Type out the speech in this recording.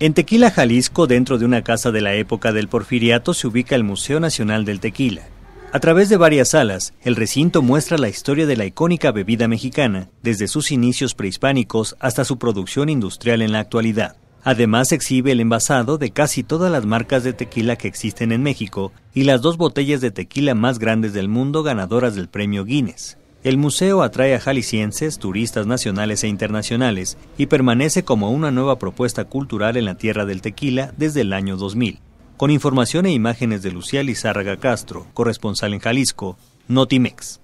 En Tequila, Jalisco, dentro de una casa de la época del Porfiriato, se ubica el Museo Nacional del Tequila. A través de varias salas, el recinto muestra la historia de la icónica bebida mexicana, desde sus inicios prehispánicos hasta su producción industrial en la actualidad. Además exhibe el envasado de casi todas las marcas de tequila que existen en México y las dos botellas de tequila más grandes del mundo ganadoras del premio Guinness. El museo atrae a jaliscienses, turistas nacionales e internacionales y permanece como una nueva propuesta cultural en la tierra del tequila desde el año 2000. Con información e imágenes de Lucía Lizárraga Castro, corresponsal en Jalisco, Notimex.